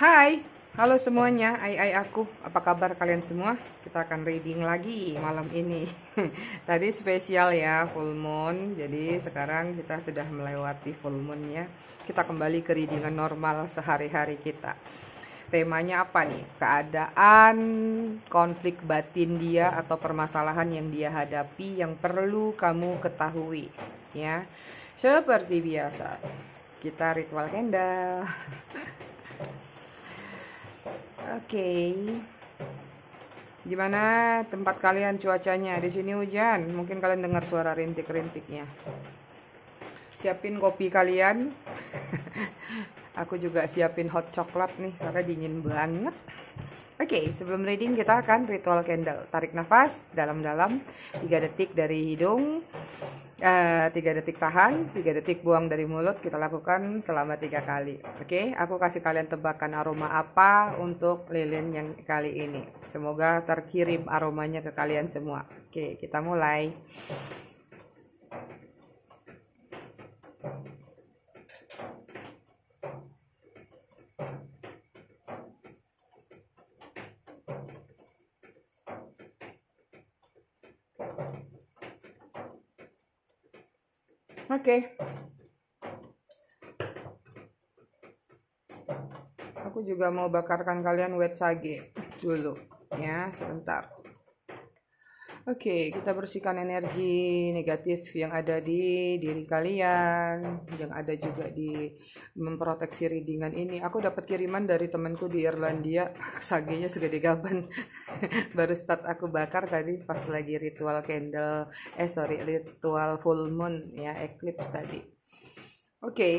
Hai, halo semuanya, ai ai aku, apa kabar kalian semua? Kita akan reading lagi malam ini. Tadi spesial ya full moon, jadi sekarang kita sudah melewati full moon ya. Kita kembali ke reading normal sehari-hari kita. Temanya apa nih? Keadaan konflik batin dia atau permasalahan yang dia hadapi yang perlu kamu ketahui ya. Seperti biasa, kita ritual candle. Oke, gimana tempat kalian cuacanya di sini hujan mungkin kalian dengar suara rintik-rintiknya siapin kopi kalian aku juga siapin hot coklat nih karena dingin banget Oke, okay, sebelum reading kita akan ritual candle. Tarik nafas dalam-dalam 3 detik dari hidung. Eh, tiga uh, detik tahan, tiga detik buang dari mulut. Kita lakukan selama tiga kali. Oke, okay? aku kasih kalian tebakan aroma apa untuk lilin yang kali ini. Semoga terkirim aromanya ke kalian semua. Oke, okay, kita mulai. Oke. Okay. Aku juga mau bakarkan kalian wet sage dulu ya, sebentar. Oke, okay, kita bersihkan energi negatif yang ada di diri kalian, yang ada juga di memproteksi readingan ini. Aku dapat kiriman dari temanku di Irlandia, sagenya segede gaban. Baru start aku bakar tadi pas lagi ritual candle, eh sorry, ritual full moon ya, eclipse tadi. Oke. Okay.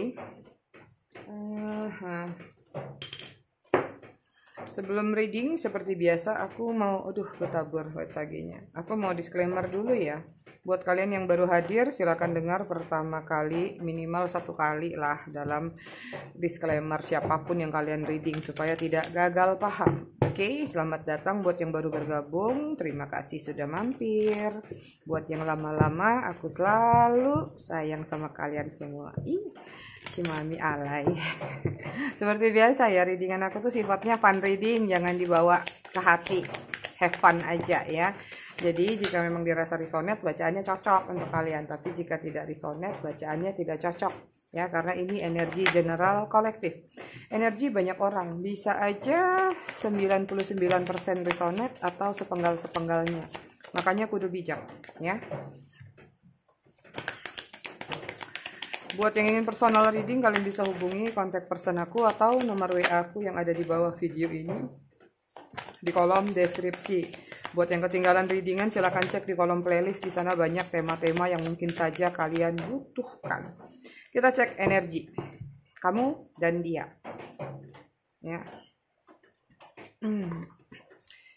Uh, eh, huh. Sebelum reading, seperti biasa, aku mau, aduh, ketabur buat saginya. Aku mau disclaimer dulu ya buat kalian yang baru hadir silahkan dengar pertama kali minimal satu kali lah dalam disclaimer siapapun yang kalian reading supaya tidak gagal paham oke selamat datang buat yang baru bergabung terima kasih sudah mampir buat yang lama-lama aku selalu sayang sama kalian semua ih cimami mami alay seperti biasa ya readingan aku tuh sifatnya fun reading jangan dibawa ke hati have fun aja ya jadi jika memang dirasa risonet bacaannya cocok untuk kalian, tapi jika tidak risonet bacaannya tidak cocok ya karena ini energi general kolektif. Energi banyak orang, bisa aja 99% risonet atau sepenggal-sepenggalnya. Makanya kudu bijak ya. Buat yang ingin personal reading, kalian bisa hubungi kontak person aku atau nomor WA aku yang ada di bawah video ini di kolom deskripsi. Buat yang ketinggalan readingan silahkan cek di kolom playlist. Di sana banyak tema-tema yang mungkin saja kalian butuhkan. Kita cek energi. Kamu dan dia. Ya. Hmm.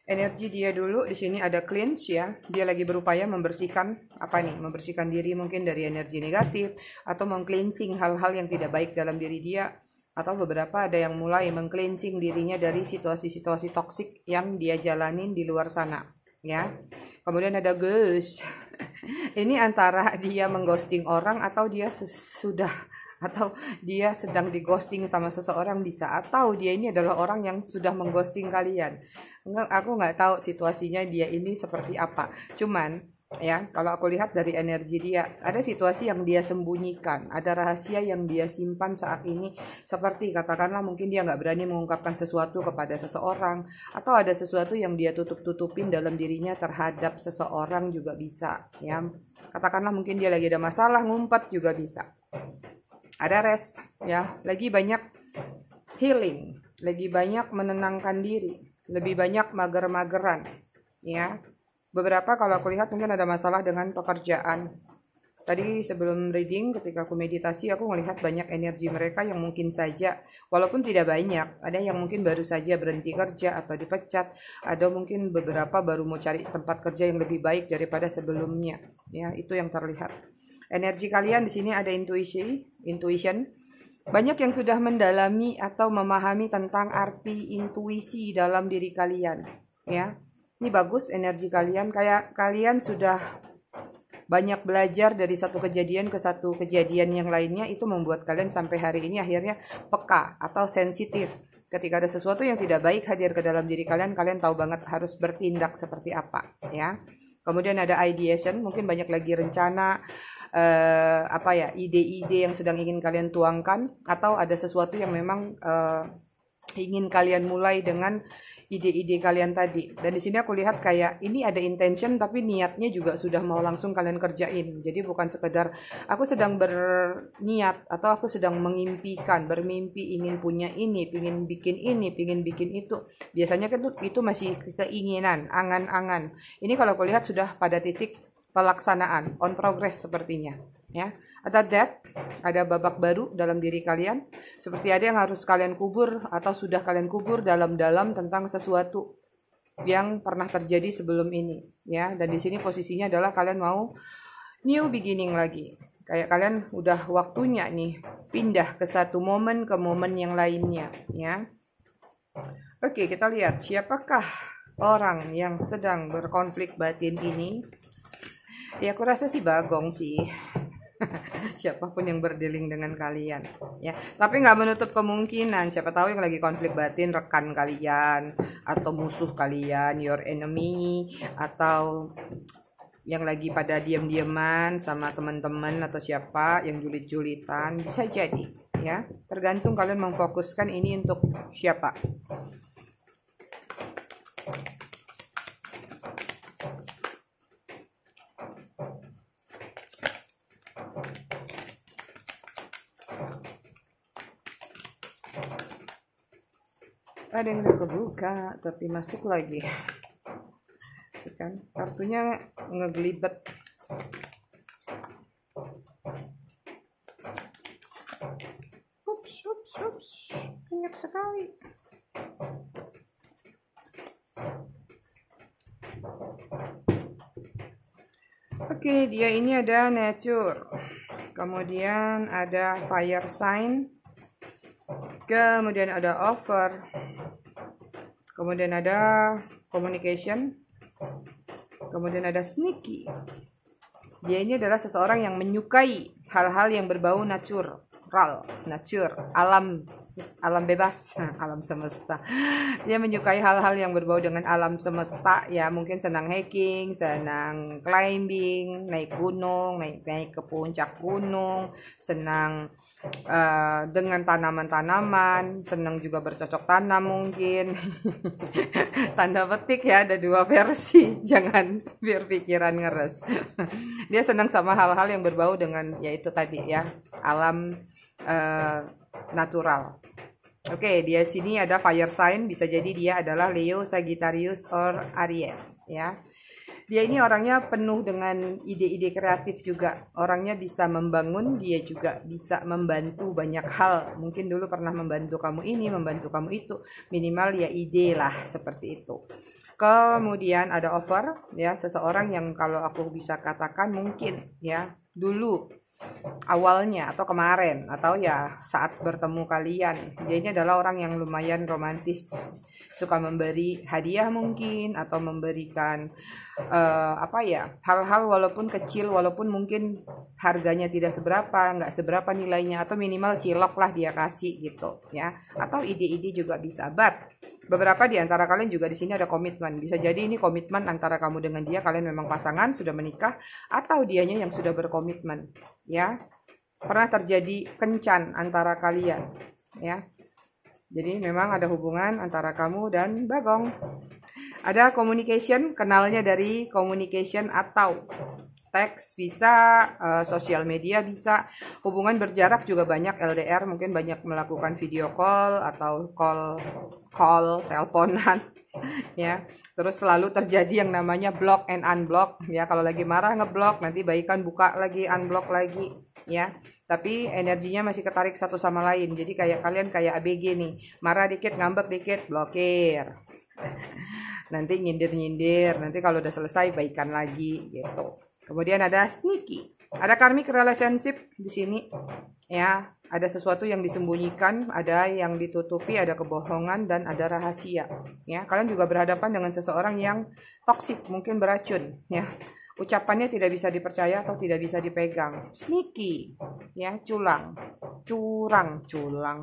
Energi dia dulu di sini ada cleanse ya. Dia lagi berupaya membersihkan apa nih? Membersihkan diri mungkin dari energi negatif atau mengcleansing hal-hal yang tidak baik dalam diri dia atau beberapa ada yang mulai mengcleansing dirinya dari situasi-situasi toksik yang dia jalanin di luar sana ya kemudian ada ghost ini antara dia mengghosting orang atau dia sudah atau dia sedang dighosting sama seseorang bisa atau dia ini adalah orang yang sudah mengghosting kalian aku nggak tahu situasinya dia ini seperti apa cuman ya kalau aku lihat dari energi dia ada situasi yang dia sembunyikan ada rahasia yang dia simpan saat ini seperti katakanlah mungkin dia nggak berani mengungkapkan sesuatu kepada seseorang atau ada sesuatu yang dia tutup-tutupin dalam dirinya terhadap seseorang juga bisa ya katakanlah mungkin dia lagi ada masalah ngumpet juga bisa ada rest ya lagi banyak healing lagi banyak menenangkan diri lebih banyak mager-mageran ya beberapa kalau aku lihat mungkin ada masalah dengan pekerjaan tadi sebelum reading ketika aku meditasi aku melihat banyak energi mereka yang mungkin saja walaupun tidak banyak ada yang mungkin baru saja berhenti kerja atau dipecat ada mungkin beberapa baru mau cari tempat kerja yang lebih baik daripada sebelumnya ya itu yang terlihat energi kalian di sini ada intuisi intuition banyak yang sudah mendalami atau memahami tentang arti intuisi dalam diri kalian ya ini bagus energi kalian kayak kalian sudah banyak belajar dari satu kejadian ke satu kejadian yang lainnya itu membuat kalian sampai hari ini akhirnya peka atau sensitif ketika ada sesuatu yang tidak baik hadir ke dalam diri kalian kalian tahu banget harus bertindak seperti apa ya kemudian ada ideation mungkin banyak lagi rencana eh, apa ya ide-ide yang sedang ingin kalian tuangkan atau ada sesuatu yang memang eh, ingin kalian mulai dengan ide-ide kalian tadi. Dan di sini aku lihat kayak ini ada intention tapi niatnya juga sudah mau langsung kalian kerjain. Jadi bukan sekedar aku sedang berniat atau aku sedang mengimpikan, bermimpi ingin punya ini, ingin bikin ini, ingin bikin itu. Biasanya kan itu masih keinginan, angan-angan. Ini kalau aku lihat sudah pada titik pelaksanaan, on progress sepertinya. Ya, ada that ada babak baru dalam diri kalian, seperti ada yang harus kalian kubur atau sudah kalian kubur dalam-dalam tentang sesuatu yang pernah terjadi sebelum ini, ya. Dan di sini posisinya adalah kalian mau new beginning lagi. Kayak kalian udah waktunya nih pindah ke satu momen ke momen yang lainnya, ya. Oke, kita lihat siapakah orang yang sedang berkonflik batin ini. Ya, aku rasa sih Bagong sih siapapun yang berdealing dengan kalian ya tapi nggak menutup kemungkinan siapa tahu yang lagi konflik batin rekan kalian atau musuh kalian your enemy atau yang lagi pada diam-diaman sama teman-teman atau siapa yang julit-julitan bisa jadi ya tergantung kalian memfokuskan ini untuk siapa ada yang udah kebuka tapi masuk lagi kan kartunya ngegelibet ups ups ups banyak sekali Oke, dia ini ada nature. Kemudian ada fire sign. Kemudian ada offer kemudian ada communication, kemudian ada sneaky. Dia ini adalah seseorang yang menyukai hal-hal yang berbau natural, nature, alam, alam bebas, alam semesta. Dia menyukai hal-hal yang berbau dengan alam semesta, ya mungkin senang hiking, senang climbing, naik gunung, naik naik ke puncak gunung, senang uh, dengan tanaman-tanaman, senang juga bercocok tanam mungkin. Tanda petik ya ada dua versi, jangan berpikiran ngeres. Dia senang sama hal-hal yang berbau dengan yaitu tadi ya alam uh, natural. Oke, okay, dia sini ada fire sign, bisa jadi dia adalah Leo, Sagittarius, or Aries, ya dia ini orangnya penuh dengan ide-ide kreatif juga orangnya bisa membangun dia juga bisa membantu banyak hal mungkin dulu pernah membantu kamu ini membantu kamu itu minimal ya ide lah seperti itu kemudian ada over ya seseorang yang kalau aku bisa katakan mungkin ya dulu awalnya atau kemarin atau ya saat bertemu kalian dia ini adalah orang yang lumayan romantis suka memberi hadiah mungkin atau memberikan uh, apa ya hal-hal walaupun kecil walaupun mungkin harganya tidak seberapa nggak seberapa nilainya atau minimal cilok lah dia kasih gitu ya atau ide-ide juga bisa bat beberapa di antara kalian juga di sini ada komitmen. Bisa jadi ini komitmen antara kamu dengan dia, kalian memang pasangan, sudah menikah, atau dianya yang sudah berkomitmen. Ya, pernah terjadi kencan antara kalian. Ya, jadi memang ada hubungan antara kamu dan Bagong. Ada communication, kenalnya dari communication atau teks bisa, uh, sosial media bisa, hubungan berjarak juga banyak LDR mungkin banyak melakukan video call atau call call teleponan ya. Terus selalu terjadi yang namanya block and unblock ya. Kalau lagi marah ngeblock, nanti baikan buka lagi unblock lagi ya tapi energinya masih ketarik satu sama lain jadi kayak kalian kayak ABG nih marah dikit ngambek dikit blokir nanti nyindir-nyindir nanti kalau udah selesai baikan lagi gitu kemudian ada sneaky ada karmic relationship di sini ya ada sesuatu yang disembunyikan, ada yang ditutupi, ada kebohongan dan ada rahasia. Ya, kalian juga berhadapan dengan seseorang yang toksik, mungkin beracun, ya ucapannya tidak bisa dipercaya atau tidak bisa dipegang. Sneaky, ya, culang, curang, culang.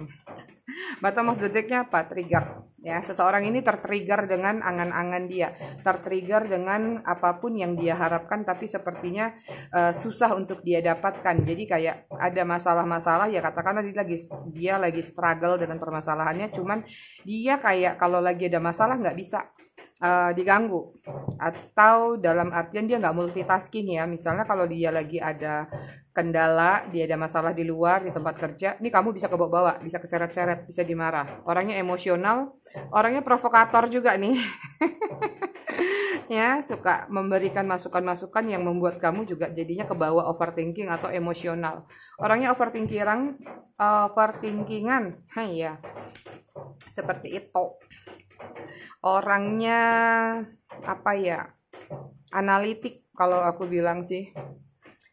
Batam of the apa? Trigger. Ya, seseorang ini tertrigger dengan angan-angan dia, tertrigger dengan apapun yang dia harapkan tapi sepertinya uh, susah untuk dia dapatkan. Jadi kayak ada masalah-masalah ya katakanlah dia lagi dia lagi struggle dengan permasalahannya, cuman dia kayak kalau lagi ada masalah nggak bisa uh, diganggu atau dalam artian dia nggak multitasking ya misalnya kalau dia lagi ada kendala dia ada masalah di luar di tempat kerja ini kamu bisa kebawa-bawa bisa keseret-seret bisa dimarah orangnya emosional orangnya provokator juga nih ya suka memberikan masukan-masukan yang membuat kamu juga jadinya kebawa overthinking atau emosional orangnya overthinking eh, overthinkingan ya seperti itu orangnya apa ya analitik kalau aku bilang sih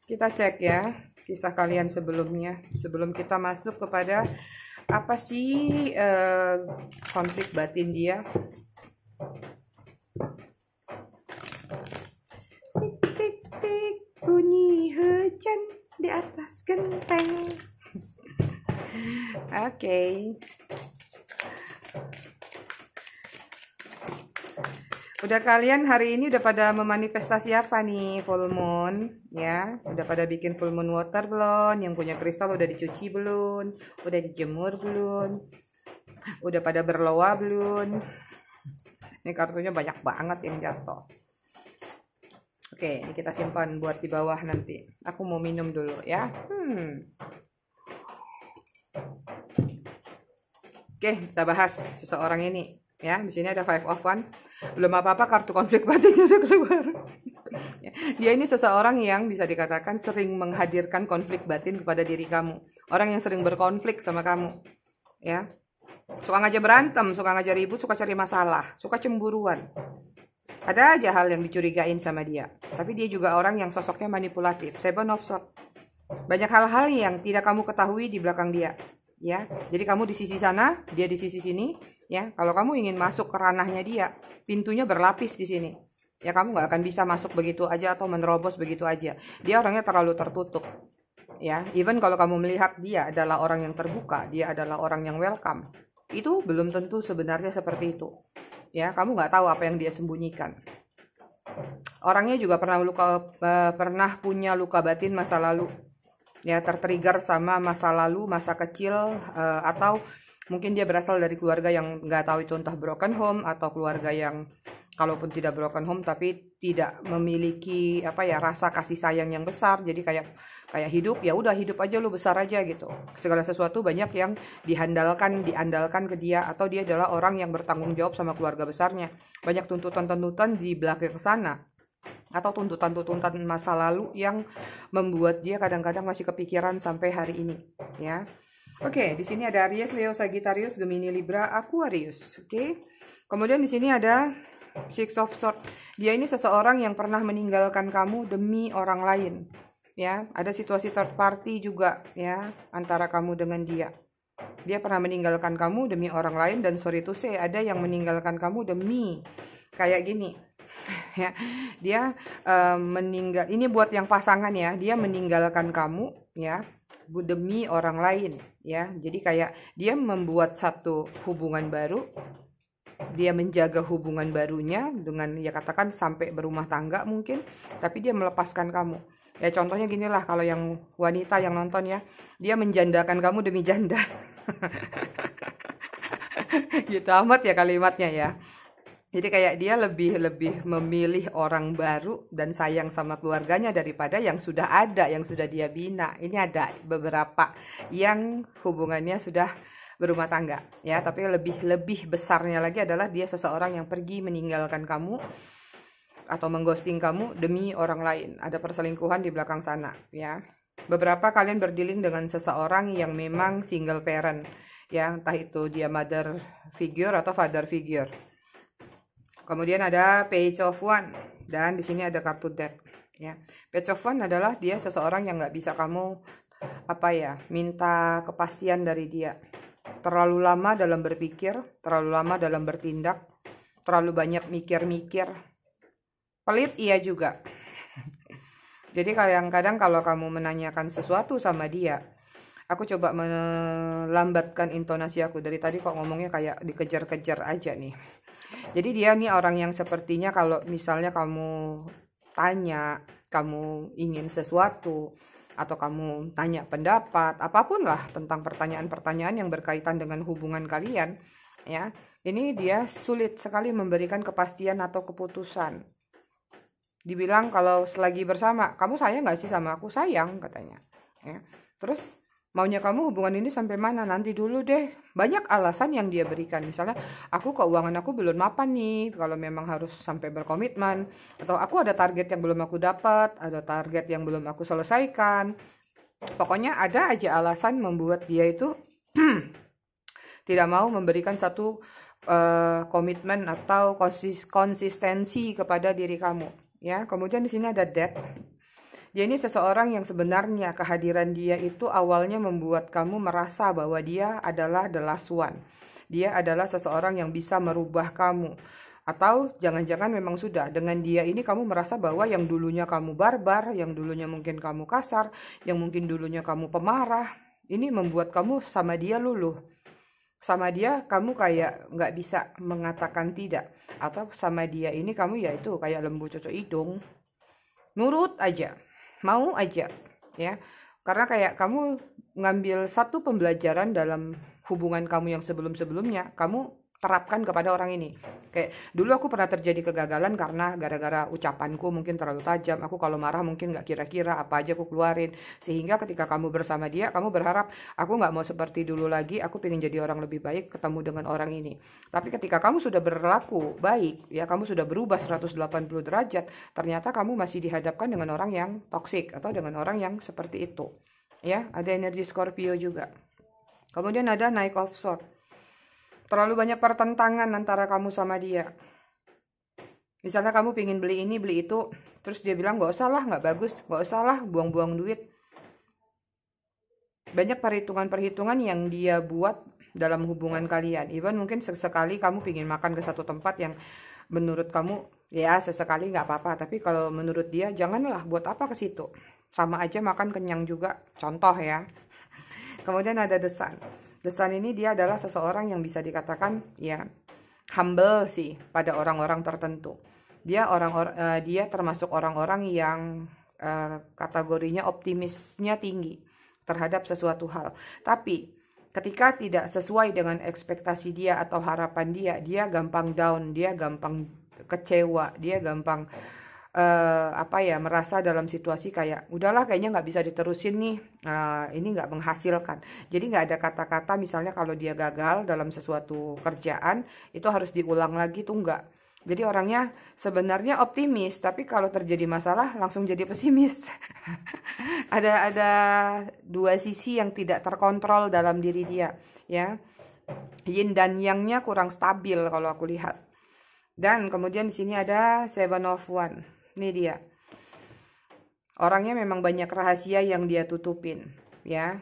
kita cek ya kisah kalian sebelumnya sebelum kita masuk kepada apa sih uh, konflik batin dia tik tik tik bunyi hujan di atas genteng oke okay. Udah kalian hari ini udah pada memanifestasi apa nih full moon ya? Udah pada bikin full moon water belum? Yang punya kristal udah dicuci belum? Udah dijemur belum? Udah pada berloa belum? Ini kartunya banyak banget yang jatuh. Oke, ini kita simpan buat di bawah nanti. Aku mau minum dulu ya. Hmm. Oke, kita bahas seseorang ini ya di sini ada five of one belum apa apa kartu konflik batinnya udah keluar ya, dia ini seseorang yang bisa dikatakan sering menghadirkan konflik batin kepada diri kamu orang yang sering berkonflik sama kamu ya suka ngajak berantem suka ngajak ribut suka cari masalah suka cemburuan ada aja hal yang dicurigain sama dia tapi dia juga orang yang sosoknya manipulatif seven of swords banyak hal-hal yang tidak kamu ketahui di belakang dia ya jadi kamu di sisi sana dia di sisi sini ya kalau kamu ingin masuk ke ranahnya dia pintunya berlapis di sini ya kamu nggak akan bisa masuk begitu aja atau menerobos begitu aja dia orangnya terlalu tertutup ya even kalau kamu melihat dia adalah orang yang terbuka dia adalah orang yang welcome itu belum tentu sebenarnya seperti itu ya kamu nggak tahu apa yang dia sembunyikan orangnya juga pernah luka e, pernah punya luka batin masa lalu ya tertrigger sama masa lalu masa kecil e, atau mungkin dia berasal dari keluarga yang nggak tahu itu entah broken home atau keluarga yang kalaupun tidak broken home tapi tidak memiliki apa ya rasa kasih sayang yang besar jadi kayak kayak hidup ya udah hidup aja lu besar aja gitu segala sesuatu banyak yang dihandalkan diandalkan ke dia atau dia adalah orang yang bertanggung jawab sama keluarga besarnya banyak tuntutan-tuntutan di belakang sana atau tuntutan-tuntutan masa lalu yang membuat dia kadang-kadang masih kepikiran sampai hari ini ya Oke, okay, di sini ada Aries, Leo, Sagittarius, Gemini, Libra, Aquarius. Oke. Okay. Kemudian di sini ada Six of Swords. Dia ini seseorang yang pernah meninggalkan kamu demi orang lain. Ya, ada situasi third party juga ya antara kamu dengan dia. Dia pernah meninggalkan kamu demi orang lain dan sorry to say ada yang meninggalkan kamu demi kayak gini ya dia uh, meninggal ini buat yang pasangan ya dia meninggalkan kamu ya demi orang lain ya jadi kayak dia membuat satu hubungan baru dia menjaga hubungan barunya dengan ya katakan sampai berumah tangga mungkin tapi dia melepaskan kamu ya contohnya gini lah kalau yang wanita yang nonton ya dia menjandakan kamu demi janda gitu amat ya kalimatnya ya jadi kayak dia lebih lebih memilih orang baru dan sayang sama keluarganya daripada yang sudah ada, yang sudah dia bina. Ini ada beberapa yang hubungannya sudah berumah tangga, ya. Tapi lebih lebih besarnya lagi adalah dia seseorang yang pergi meninggalkan kamu atau mengghosting kamu demi orang lain. Ada perselingkuhan di belakang sana, ya. Beberapa kalian berdiling dengan seseorang yang memang single parent, ya, entah itu dia mother figure atau father figure Kemudian ada page of one dan di sini ada kartu debt ya. Page of one adalah dia seseorang yang nggak bisa kamu apa ya, minta kepastian dari dia. Terlalu lama dalam berpikir, terlalu lama dalam bertindak, terlalu banyak mikir-mikir. Pelit iya juga. Jadi kadang-kadang kalau kamu menanyakan sesuatu sama dia, aku coba melambatkan intonasi aku dari tadi kok ngomongnya kayak dikejar-kejar aja nih jadi dia nih orang yang sepertinya kalau misalnya kamu tanya kamu ingin sesuatu atau kamu tanya pendapat apapun lah tentang pertanyaan-pertanyaan yang berkaitan dengan hubungan kalian ya ini dia sulit sekali memberikan kepastian atau keputusan dibilang kalau selagi bersama kamu sayang nggak sih sama aku sayang katanya ya terus maunya kamu hubungan ini sampai mana nanti dulu deh banyak alasan yang dia berikan misalnya aku keuangan aku belum mapan nih kalau memang harus sampai berkomitmen atau aku ada target yang belum aku dapat ada target yang belum aku selesaikan pokoknya ada aja alasan membuat dia itu tidak mau memberikan satu uh, komitmen atau konsis konsistensi kepada diri kamu ya kemudian di sini ada debt dia ya, ini seseorang yang sebenarnya kehadiran dia itu awalnya membuat kamu merasa bahwa dia adalah the last one. Dia adalah seseorang yang bisa merubah kamu. Atau jangan-jangan memang sudah dengan dia ini kamu merasa bahwa yang dulunya kamu barbar, yang dulunya mungkin kamu kasar, yang mungkin dulunya kamu pemarah, ini membuat kamu sama dia luluh. Sama dia kamu kayak nggak bisa mengatakan tidak. Atau sama dia ini kamu ya itu kayak lembu cocok hidung. Nurut aja mau aja ya karena kayak kamu ngambil satu pembelajaran dalam hubungan kamu yang sebelum sebelumnya kamu terapkan kepada orang ini. Kayak dulu aku pernah terjadi kegagalan karena gara-gara ucapanku mungkin terlalu tajam. Aku kalau marah mungkin nggak kira-kira apa aja aku keluarin. Sehingga ketika kamu bersama dia, kamu berharap aku nggak mau seperti dulu lagi. Aku pengen jadi orang lebih baik ketemu dengan orang ini. Tapi ketika kamu sudah berlaku baik, ya kamu sudah berubah 180 derajat, ternyata kamu masih dihadapkan dengan orang yang toksik atau dengan orang yang seperti itu. Ya, ada energi Scorpio juga. Kemudian ada naik Swords terlalu banyak pertentangan antara kamu sama dia misalnya kamu pingin beli ini beli itu terus dia bilang gak usah lah gak bagus gak usah lah buang-buang duit banyak perhitungan-perhitungan yang dia buat dalam hubungan kalian even mungkin sesekali kamu pingin makan ke satu tempat yang menurut kamu ya sesekali gak apa-apa tapi kalau menurut dia janganlah buat apa ke situ sama aja makan kenyang juga contoh ya kemudian ada desan The Sun ini dia adalah seseorang yang bisa dikatakan ya humble sih pada orang-orang tertentu. Dia orang or, uh, eh, dia termasuk orang-orang yang uh, kategorinya optimisnya tinggi terhadap sesuatu hal. Tapi ketika tidak sesuai dengan ekspektasi dia atau harapan dia, dia gampang down, dia gampang kecewa, dia gampang uh, apa ya merasa dalam situasi kayak udahlah kayaknya nggak bisa diterusin nih uh, ini nggak menghasilkan jadi nggak ada kata-kata misalnya kalau dia gagal dalam sesuatu kerjaan itu harus diulang lagi tuh nggak jadi orangnya sebenarnya optimis tapi kalau terjadi masalah langsung jadi pesimis ada ada dua sisi yang tidak terkontrol dalam diri dia ya yin dan yangnya kurang stabil kalau aku lihat dan kemudian di sini ada seven of one ini dia. Orangnya memang banyak rahasia yang dia tutupin, ya.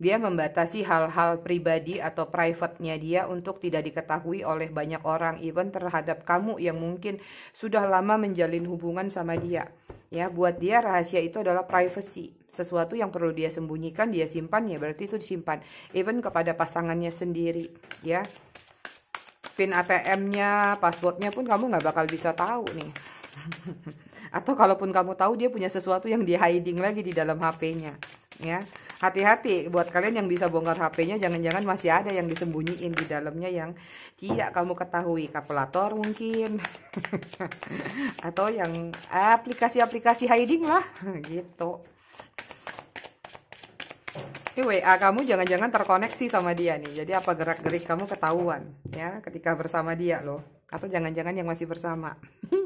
Dia membatasi hal-hal pribadi atau private-nya dia untuk tidak diketahui oleh banyak orang, even terhadap kamu yang mungkin sudah lama menjalin hubungan sama dia. Ya, buat dia rahasia itu adalah privacy, sesuatu yang perlu dia sembunyikan, dia simpan ya berarti itu disimpan, even kepada pasangannya sendiri, ya. PIN ATM-nya, password-nya pun kamu nggak bakal bisa tahu nih. Atau kalaupun kamu tahu dia punya sesuatu yang di hiding lagi di dalam HP-nya, ya. Hati-hati buat kalian yang bisa bongkar HP-nya, jangan-jangan masih ada yang disembunyiin di dalamnya yang tidak kamu ketahui, kalkulator mungkin. Atau yang aplikasi-aplikasi hiding lah, gitu. Ini WA kamu jangan-jangan terkoneksi sama dia nih. Jadi apa gerak-gerik kamu ketahuan ya ketika bersama dia loh atau jangan-jangan yang masih bersama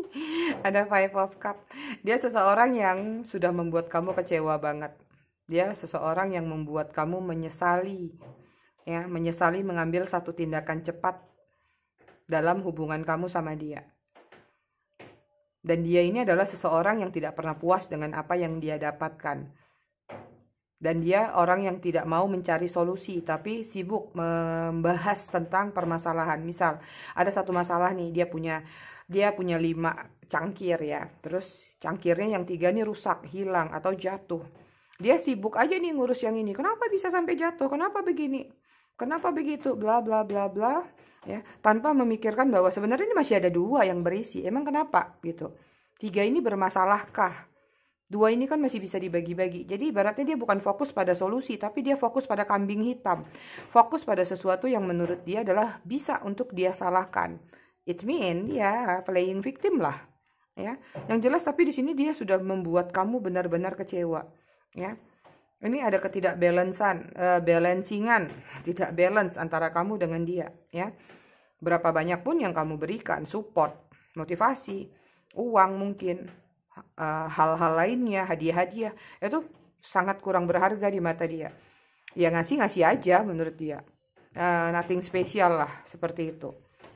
ada five of cup dia seseorang yang sudah membuat kamu kecewa banget dia seseorang yang membuat kamu menyesali ya menyesali mengambil satu tindakan cepat dalam hubungan kamu sama dia dan dia ini adalah seseorang yang tidak pernah puas dengan apa yang dia dapatkan dan dia orang yang tidak mau mencari solusi tapi sibuk membahas tentang permasalahan misal ada satu masalah nih dia punya dia punya lima cangkir ya terus cangkirnya yang tiga nih rusak hilang atau jatuh dia sibuk aja nih ngurus yang ini kenapa bisa sampai jatuh kenapa begini kenapa begitu bla bla bla bla ya tanpa memikirkan bahwa sebenarnya ini masih ada dua yang berisi emang kenapa gitu tiga ini bermasalahkah Dua ini kan masih bisa dibagi-bagi. Jadi ibaratnya dia bukan fokus pada solusi, tapi dia fokus pada kambing hitam. Fokus pada sesuatu yang menurut dia adalah bisa untuk dia salahkan. It mean ya playing victim lah. Ya. Yang jelas tapi di sini dia sudah membuat kamu benar-benar kecewa. Ya. Ini ada ketidakbalansan, uh, eh, balancingan, tidak balance antara kamu dengan dia, ya. Berapa banyak pun yang kamu berikan, support, motivasi, uang mungkin, Eh, hal-hal lainnya hadiah-hadiah itu sangat kurang berharga di mata dia ya ngasih ngasih aja menurut dia uh, nothing spesial lah seperti itu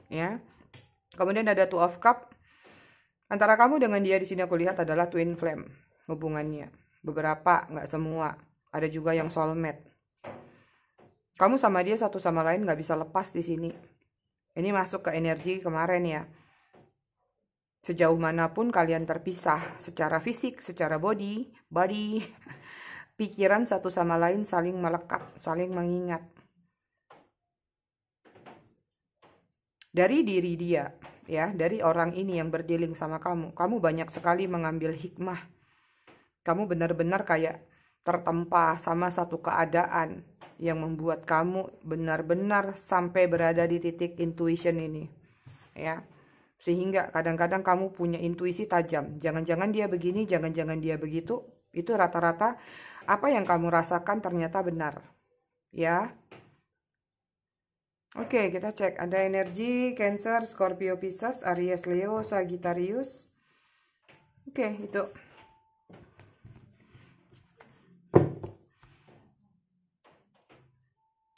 ya kemudian ada two of cup antara kamu dengan dia di sini aku lihat adalah twin flame hubungannya beberapa nggak semua ada juga yang soulmate kamu sama dia satu sama lain nggak bisa lepas di sini ini masuk ke energi kemarin ya Sejauh manapun kalian terpisah secara fisik, secara body, body, pikiran satu sama lain saling melekat, saling mengingat. Dari diri dia, ya, dari orang ini yang berdiling sama kamu, kamu banyak sekali mengambil hikmah. Kamu benar-benar kayak tertempa sama satu keadaan yang membuat kamu benar-benar sampai berada di titik intuition ini. Ya sehingga kadang-kadang kamu punya intuisi tajam. Jangan-jangan dia begini, jangan-jangan dia begitu. Itu rata-rata apa yang kamu rasakan ternyata benar. Ya. Oke, kita cek. Ada energi Cancer, Scorpio, Pisces, Aries, Leo, Sagittarius. Oke, itu.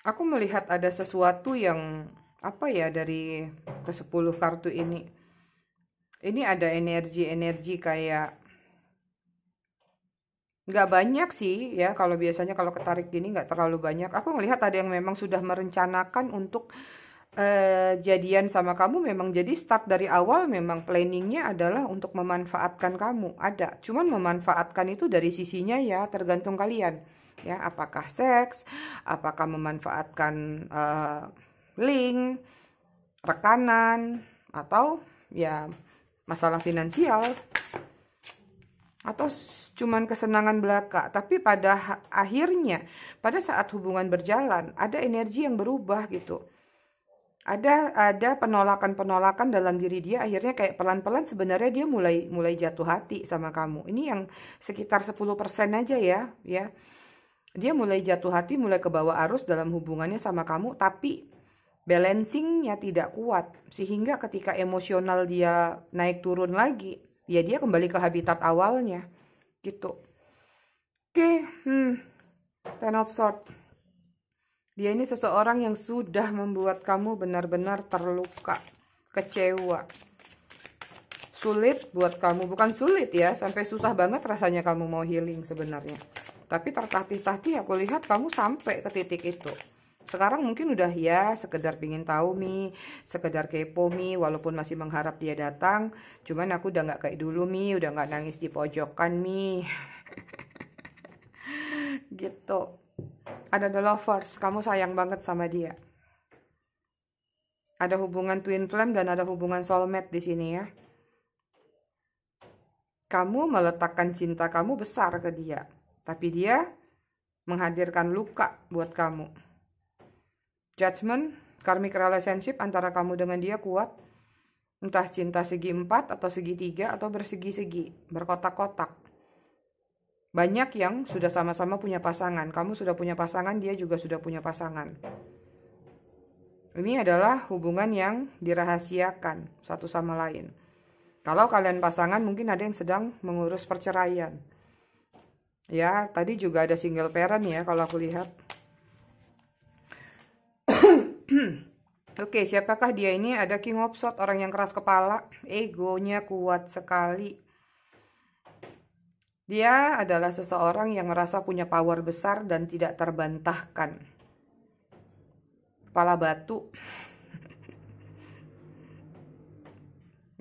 Aku melihat ada sesuatu yang apa ya dari ke 10 kartu ini ini ada energi-energi kayak nggak banyak sih ya kalau biasanya kalau ketarik gini nggak terlalu banyak aku ngelihat ada yang memang sudah merencanakan untuk eh, jadian sama kamu memang jadi start dari awal memang planningnya adalah untuk memanfaatkan kamu ada cuman memanfaatkan itu dari sisinya ya tergantung kalian ya apakah seks apakah memanfaatkan eh, link rekanan atau ya masalah finansial atau cuman kesenangan belaka tapi pada akhirnya pada saat hubungan berjalan ada energi yang berubah gitu ada ada penolakan-penolakan dalam diri dia akhirnya kayak pelan-pelan sebenarnya dia mulai mulai jatuh hati sama kamu ini yang sekitar 10% aja ya ya dia mulai jatuh hati mulai ke bawah arus dalam hubungannya sama kamu tapi balancingnya tidak kuat sehingga ketika emosional dia naik turun lagi ya dia kembali ke habitat awalnya gitu oke hmm ten of sword dia ini seseorang yang sudah membuat kamu benar-benar terluka kecewa sulit buat kamu bukan sulit ya sampai susah banget rasanya kamu mau healing sebenarnya tapi tertatih-tatih aku lihat kamu sampai ke titik itu sekarang mungkin udah ya sekedar pingin tahu mi sekedar kepo mi walaupun masih mengharap dia datang cuman aku udah nggak kayak dulu mi udah nggak nangis di pojokan mi gitu ada the lovers kamu sayang banget sama dia ada hubungan twin flame dan ada hubungan soulmate di sini ya kamu meletakkan cinta kamu besar ke dia tapi dia menghadirkan luka buat kamu Judgment, karmic relationship antara kamu dengan dia kuat. Entah cinta segi empat atau segi tiga atau bersegi-segi, berkotak-kotak. Banyak yang sudah sama-sama punya pasangan. Kamu sudah punya pasangan, dia juga sudah punya pasangan. Ini adalah hubungan yang dirahasiakan satu sama lain. Kalau kalian pasangan mungkin ada yang sedang mengurus perceraian. Ya, tadi juga ada single parent ya kalau aku lihat. Oke, siapakah dia ini? Ada King of Swords, orang yang keras kepala, egonya kuat sekali. Dia adalah seseorang yang merasa punya power besar dan tidak terbantahkan. Kepala batu.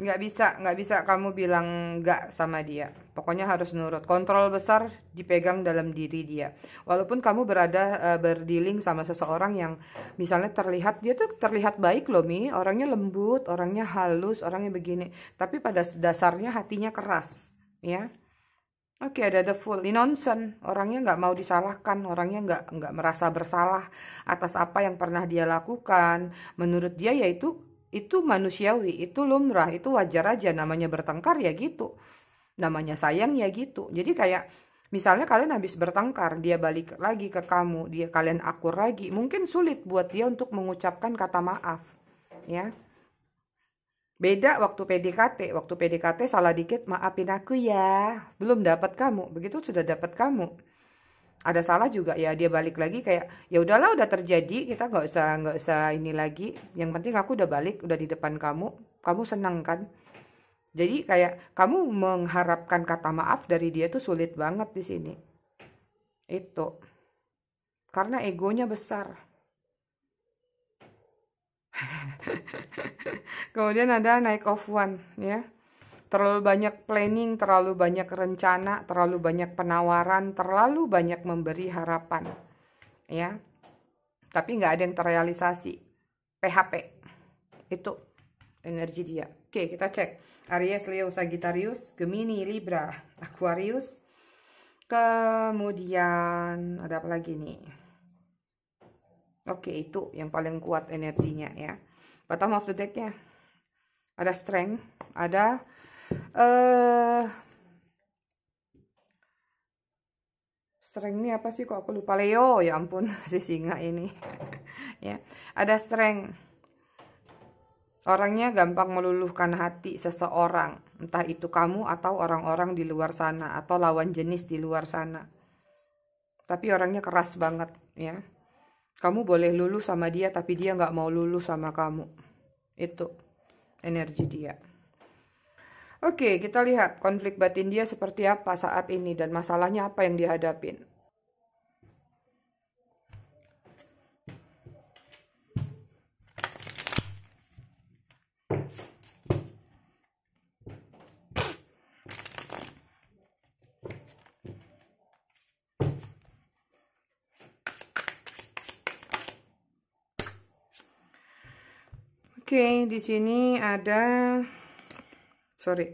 Nggak bisa, nggak bisa kamu bilang nggak sama dia. Pokoknya harus nurut. Kontrol besar dipegang dalam diri dia. Walaupun kamu berada uh, berdiling sama seseorang yang misalnya terlihat dia tuh terlihat baik loh Mi, orangnya lembut, orangnya halus, orangnya begini, tapi pada dasarnya hatinya keras, ya. Oke, okay, ada the full innocent. Orangnya nggak mau disalahkan, orangnya nggak nggak merasa bersalah atas apa yang pernah dia lakukan. Menurut dia yaitu itu manusiawi, itu lumrah, itu wajar aja namanya bertengkar ya gitu namanya sayang ya gitu jadi kayak Misalnya kalian habis bertengkar, dia balik lagi ke kamu, dia kalian akur lagi, mungkin sulit buat dia untuk mengucapkan kata maaf, ya. Beda waktu PDKT, waktu PDKT salah dikit, maafin aku ya, belum dapat kamu, begitu sudah dapat kamu. Ada salah juga ya, dia balik lagi kayak ya udahlah udah terjadi, kita nggak usah nggak usah ini lagi. Yang penting aku udah balik, udah di depan kamu, kamu senang kan? Jadi kayak kamu mengharapkan kata maaf dari dia tuh sulit banget di sini. Itu. Karena egonya besar. Kemudian ada naik of one ya. Terlalu banyak planning, terlalu banyak rencana, terlalu banyak penawaran, terlalu banyak memberi harapan. Ya. Tapi nggak ada yang terrealisasi. PHP. Itu energi dia. Oke, kita cek. Aries, Leo, Sagittarius, Gemini, Libra, Aquarius. Kemudian ada apa lagi nih? Oke, itu yang paling kuat energinya ya. Bottom of the deck-nya. Ada strength, ada eh uh, strength ini apa sih kok aku lupa Leo ya ampun si singa ini ya ada strength Orangnya gampang meluluhkan hati seseorang, entah itu kamu atau orang-orang di luar sana atau lawan jenis di luar sana. Tapi orangnya keras banget, ya. Kamu boleh luluh sama dia, tapi dia nggak mau luluh sama kamu. Itu energi dia. Oke, kita lihat konflik batin dia seperti apa saat ini dan masalahnya apa yang dihadapin. di sini ada sorry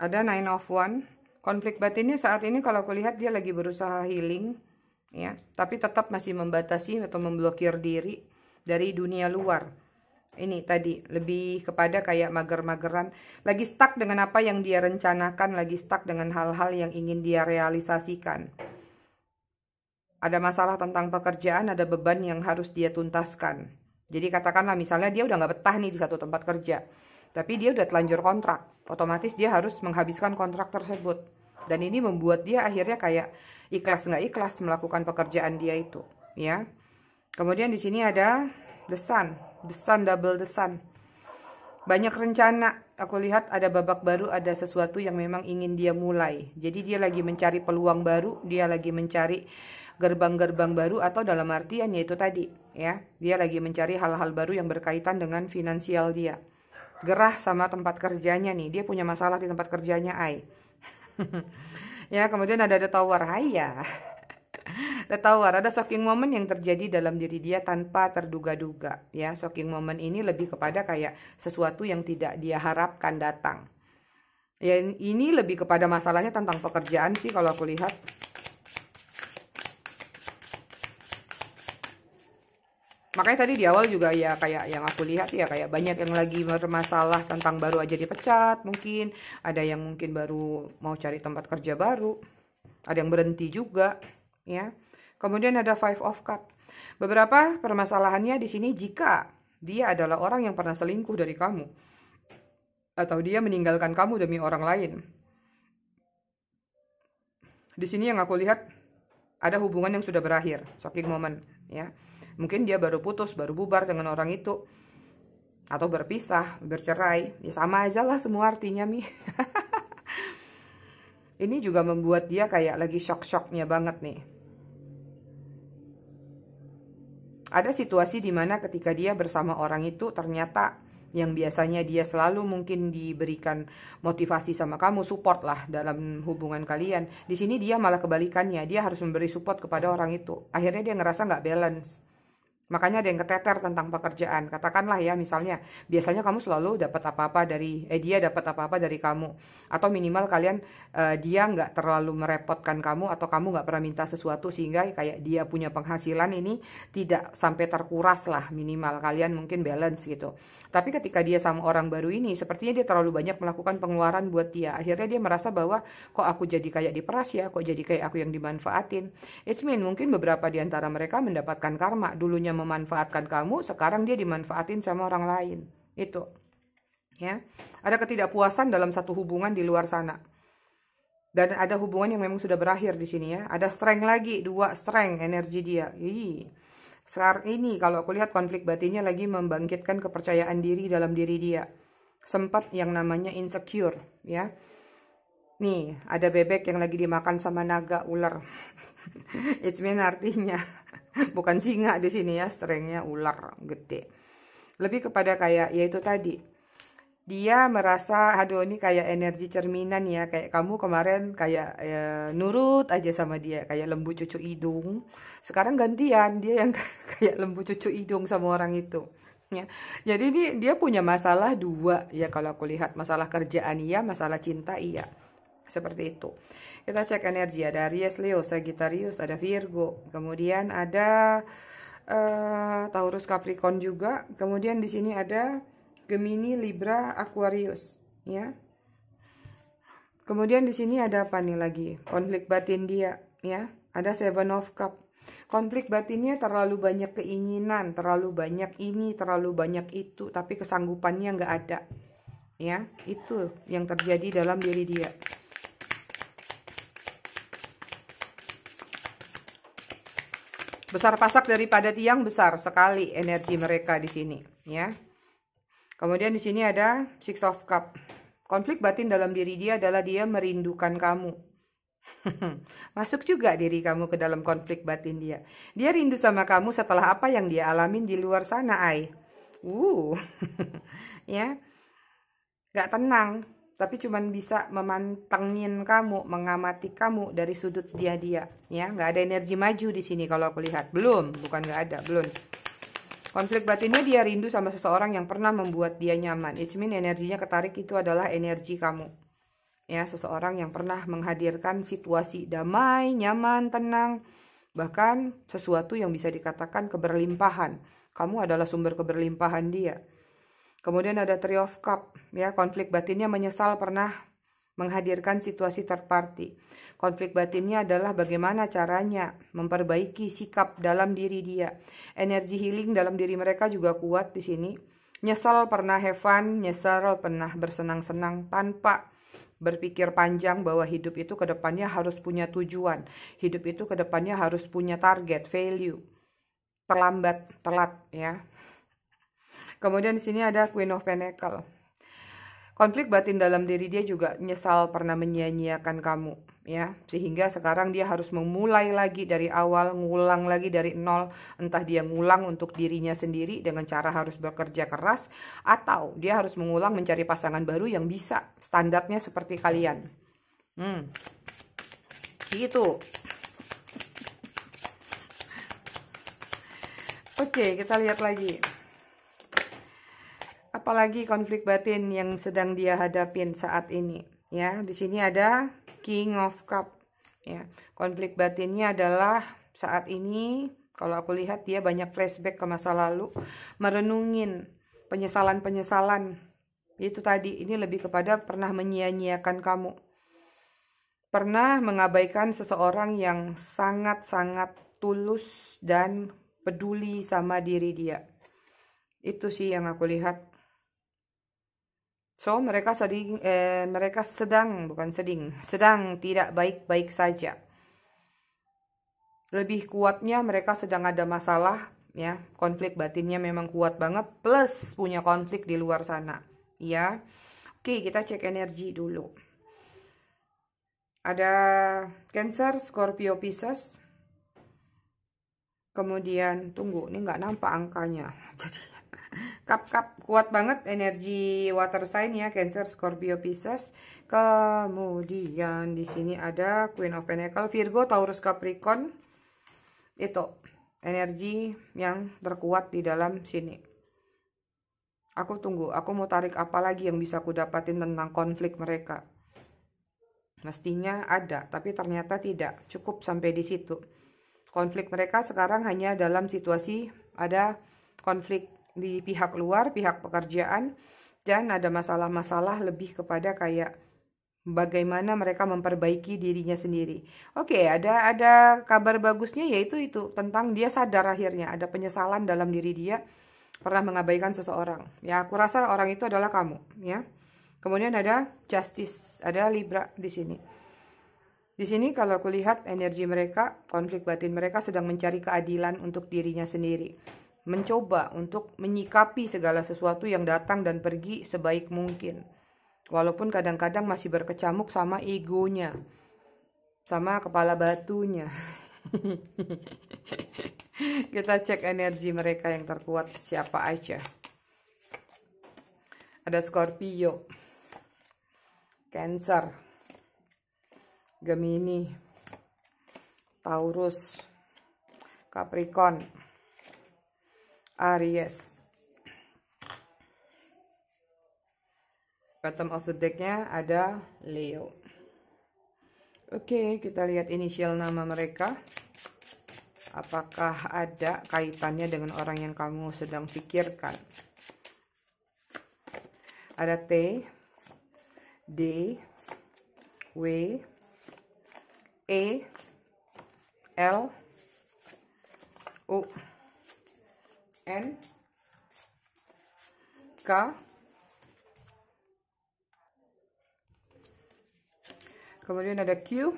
ada nine of one konflik batinnya saat ini kalau kulihat dia lagi berusaha healing ya tapi tetap masih membatasi atau memblokir diri dari dunia luar ini tadi lebih kepada kayak mager-mageran lagi stuck dengan apa yang dia rencanakan lagi stuck dengan hal-hal yang ingin dia realisasikan ada masalah tentang pekerjaan ada beban yang harus dia tuntaskan jadi katakanlah misalnya dia udah nggak betah nih di satu tempat kerja, tapi dia udah telanjur kontrak, otomatis dia harus menghabiskan kontrak tersebut. Dan ini membuat dia akhirnya kayak ikhlas nggak ikhlas melakukan pekerjaan dia itu, ya. Kemudian di sini ada desan, desan double desan, Banyak rencana, aku lihat ada babak baru, ada sesuatu yang memang ingin dia mulai. Jadi dia lagi mencari peluang baru, dia lagi mencari gerbang-gerbang baru atau dalam artian yaitu tadi ya dia lagi mencari hal-hal baru yang berkaitan dengan finansial dia gerah sama tempat kerjanya nih dia punya masalah di tempat kerjanya ai ya kemudian ada ada tawar ya, ada tower ada shocking moment yang terjadi dalam diri dia tanpa terduga-duga ya shocking moment ini lebih kepada kayak sesuatu yang tidak dia harapkan datang ya ini lebih kepada masalahnya tentang pekerjaan sih kalau aku lihat makanya tadi di awal juga ya kayak yang aku lihat ya kayak banyak yang lagi bermasalah tentang baru aja dipecat mungkin ada yang mungkin baru mau cari tempat kerja baru ada yang berhenti juga ya kemudian ada five of cup beberapa permasalahannya di sini jika dia adalah orang yang pernah selingkuh dari kamu atau dia meninggalkan kamu demi orang lain di sini yang aku lihat ada hubungan yang sudah berakhir shocking moment ya mungkin dia baru putus baru bubar dengan orang itu atau berpisah bercerai ya sama aja lah semua artinya mi ini juga membuat dia kayak lagi shock-shocknya banget nih ada situasi di mana ketika dia bersama orang itu ternyata yang biasanya dia selalu mungkin diberikan motivasi sama kamu support lah dalam hubungan kalian di sini dia malah kebalikannya dia harus memberi support kepada orang itu akhirnya dia ngerasa nggak balance Makanya ada yang keteter tentang pekerjaan. Katakanlah ya misalnya, biasanya kamu selalu dapat apa-apa dari eh dia dapat apa-apa dari kamu atau minimal kalian uh, dia nggak terlalu merepotkan kamu atau kamu nggak pernah minta sesuatu sehingga kayak dia punya penghasilan ini tidak sampai terkuras lah minimal kalian mungkin balance gitu tapi ketika dia sama orang baru ini sepertinya dia terlalu banyak melakukan pengeluaran buat dia akhirnya dia merasa bahwa kok aku jadi kayak diperas ya kok jadi kayak aku yang dimanfaatin it's mean mungkin beberapa di antara mereka mendapatkan karma dulunya memanfaatkan kamu sekarang dia dimanfaatin sama orang lain itu ya ada ketidakpuasan dalam satu hubungan di luar sana dan ada hubungan yang memang sudah berakhir di sini ya ada strength lagi dua strength energi dia Ih. sekarang ini kalau aku lihat konflik batinnya lagi membangkitkan kepercayaan diri dalam diri dia sempat yang namanya insecure ya nih ada bebek yang lagi dimakan sama naga ular it's mean artinya bukan singa di sini ya strengthnya ular gede lebih kepada kayak yaitu tadi dia merasa aduh ini kayak energi cerminan ya kayak kamu kemarin kayak ya, nurut aja sama dia kayak lembu cucu hidung sekarang gantian dia yang kayak lembu cucu hidung sama orang itu ya jadi dia dia punya masalah dua ya kalau aku lihat masalah kerjaan iya masalah cinta iya seperti itu kita cek energi ada Aries Leo Sagittarius ada Virgo kemudian ada uh, Taurus Capricorn juga kemudian di sini ada Gemini, Libra, Aquarius, ya. Kemudian di sini ada apa nih lagi? Konflik batin dia, ya. Ada Seven of Cup. Konflik batinnya terlalu banyak keinginan, terlalu banyak ini, terlalu banyak itu, tapi kesanggupannya nggak ada. Ya, itu yang terjadi dalam diri dia. besar pasak daripada tiang besar sekali energi mereka di sini ya Kemudian di sini ada Six of Cup. Konflik batin dalam diri dia adalah dia merindukan kamu. Masuk juga diri kamu ke dalam konflik batin dia. Dia rindu sama kamu setelah apa yang dia alamin di luar sana, Ai. Uh, ya. Gak tenang, tapi cuman bisa memantengin kamu, mengamati kamu dari sudut dia dia, ya. Gak ada energi maju di sini kalau aku lihat. Belum, bukan gak ada, belum. Konflik batinnya dia rindu sama seseorang yang pernah membuat dia nyaman. It's mean energinya ketarik itu adalah energi kamu. Ya, seseorang yang pernah menghadirkan situasi damai, nyaman, tenang, bahkan sesuatu yang bisa dikatakan keberlimpahan. Kamu adalah sumber keberlimpahan dia. Kemudian ada Three of Cup, ya, konflik batinnya menyesal pernah menghadirkan situasi terparti Konflik batinnya adalah bagaimana caranya memperbaiki sikap dalam diri dia. Energi healing dalam diri mereka juga kuat di sini. nyesal pernah have fun, nyesel pernah bersenang-senang tanpa berpikir panjang bahwa hidup itu kedepannya harus punya tujuan. Hidup itu kedepannya harus punya target, value. Terlambat, telat ya. Kemudian di sini ada Queen of Pentacle konflik batin dalam diri dia juga nyesal pernah menyia-nyiakan kamu ya sehingga sekarang dia harus memulai lagi dari awal ngulang lagi dari nol entah dia ngulang untuk dirinya sendiri dengan cara harus bekerja keras atau dia harus mengulang mencari pasangan baru yang bisa standarnya seperti kalian hmm gitu oke kita lihat lagi apalagi konflik batin yang sedang dia hadapin saat ini ya di sini ada King of Cup ya konflik batinnya adalah saat ini kalau aku lihat dia banyak flashback ke masa lalu merenungin penyesalan-penyesalan itu tadi ini lebih kepada pernah menyia-nyiakan kamu pernah mengabaikan seseorang yang sangat-sangat tulus dan peduli sama diri dia itu sih yang aku lihat So, mereka sedang eh, mereka sedang bukan sedang, sedang tidak baik-baik saja. Lebih kuatnya mereka sedang ada masalah ya, konflik batinnya memang kuat banget plus punya konflik di luar sana, ya. Oke, kita cek energi dulu. Ada Cancer, Scorpio, Pisces. Kemudian tunggu, ini nggak nampak angkanya. Jadi kap-kap kuat banget energi water sign ya, Cancer, Scorpio, Pisces. Kemudian di sini ada Queen of Pentacle, Virgo, Taurus, Capricorn. Itu energi yang terkuat di dalam sini. Aku tunggu, aku mau tarik apa lagi yang bisa aku dapatin tentang konflik mereka. Mestinya ada, tapi ternyata tidak. Cukup sampai di situ. Konflik mereka sekarang hanya dalam situasi ada konflik di pihak luar, pihak pekerjaan, dan ada masalah-masalah lebih kepada kayak bagaimana mereka memperbaiki dirinya sendiri. Oke, okay, ada ada kabar bagusnya yaitu itu tentang dia sadar akhirnya ada penyesalan dalam diri dia pernah mengabaikan seseorang. Ya, aku rasa orang itu adalah kamu, ya. Kemudian ada justice, ada Libra di sini. Di sini kalau aku lihat energi mereka, konflik batin mereka sedang mencari keadilan untuk dirinya sendiri mencoba untuk menyikapi segala sesuatu yang datang dan pergi sebaik mungkin. Walaupun kadang-kadang masih berkecamuk sama egonya, sama kepala batunya. Kita cek energi mereka yang terkuat siapa aja. Ada Scorpio, Cancer, Gemini, Taurus, Capricorn, Aries. Bottom of the decknya ada Leo. Oke, okay, kita lihat inisial nama mereka. Apakah ada kaitannya dengan orang yang kamu sedang pikirkan? Ada T, D, W, E, L, U. N K kemudian ada Q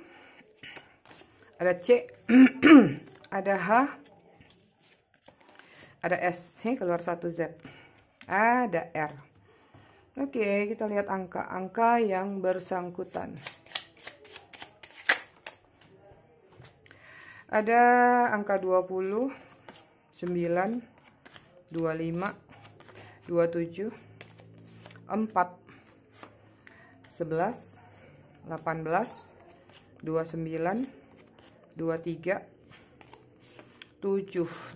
ada C ada H ada S ini keluar satu Z ada R oke kita lihat angka-angka yang bersangkutan ada angka 20 9 25 27 4 11 18 29 23 7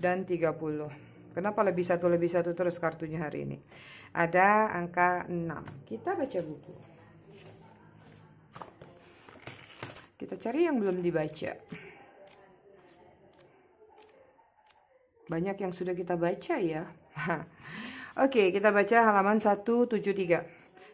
dan 30 kenapa lebih satu lebih satu terus kartunya hari ini ada angka 6 kita baca buku kita cari yang belum dibaca Banyak yang sudah kita baca ya. Oke, kita baca halaman 173.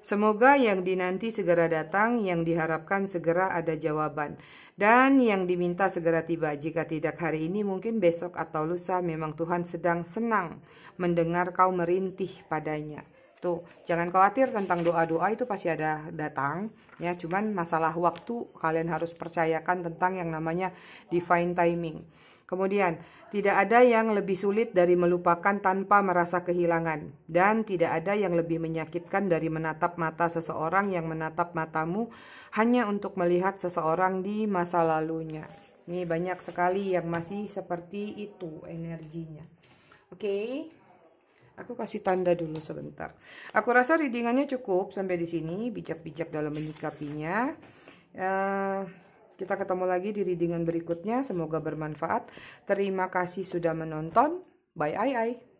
Semoga yang dinanti segera datang, yang diharapkan segera ada jawaban, dan yang diminta segera tiba. Jika tidak hari ini, mungkin besok atau lusa memang Tuhan sedang senang mendengar kau merintih padanya. Tuh, jangan khawatir tentang doa-doa itu pasti ada datang ya, cuman masalah waktu kalian harus percayakan tentang yang namanya divine timing. Kemudian tidak ada yang lebih sulit dari melupakan tanpa merasa kehilangan, dan tidak ada yang lebih menyakitkan dari menatap mata seseorang yang menatap matamu hanya untuk melihat seseorang di masa lalunya. Ini banyak sekali yang masih seperti itu energinya. Oke. Okay. Aku kasih tanda dulu sebentar. Aku rasa readingannya cukup sampai di sini, bijak-bijak dalam menyikapinya. Uh, kita ketemu lagi di readingan berikutnya. Semoga bermanfaat. Terima kasih sudah menonton. Bye, ai, ai.